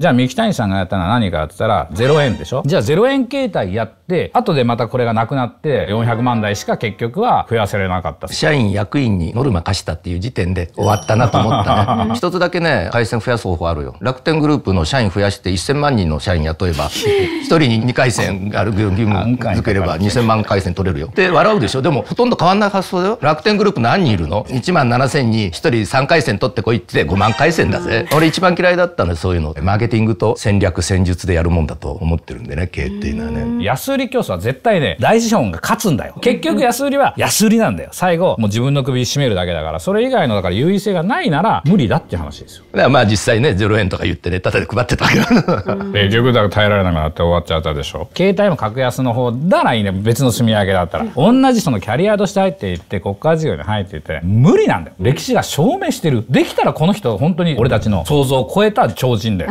じゃあ三木谷さんがやったのは何かって言ったら0円でしょじゃあ0円形態やって後でまたこれがなくなって400万台しか結局は増やせれなかった社員役員にノルマ貸したっていう時点で終わったなと思ったね 一つだけね回線増やす方法あるよ楽天グループの社員増やして1000万人の社員雇えば 一人に2回線ある義務づければ2000万回線取れるよで笑うでしょでもほとんど変わんない発想だよ楽天グループ何人いるの1万7000に1人3回線取ってこいって5万回線だぜ俺一番嫌いだったのそういうのケティングと戦略戦術でやるもんだと思ってるんでね経営っていうのはね安売り競争は絶対ね大資本が勝つんだよ結局安売りは安売りなんだよ最後もう自分の首絞めるだけだからそれ以外のだから優位性がないなら無理だって話ですよだからまあ実際ね0円とか言ってねただで配ってたわけだ結局だから耐えられなくなって終わっちゃったでしょ携帯も格安の方ならいいね別の積み上げだったら同じそのキャリアとして入っていって国家事業に入っていて無理なんだよ歴史が証明してるできたらこの人本当に俺たちの想像を超えた超人だよ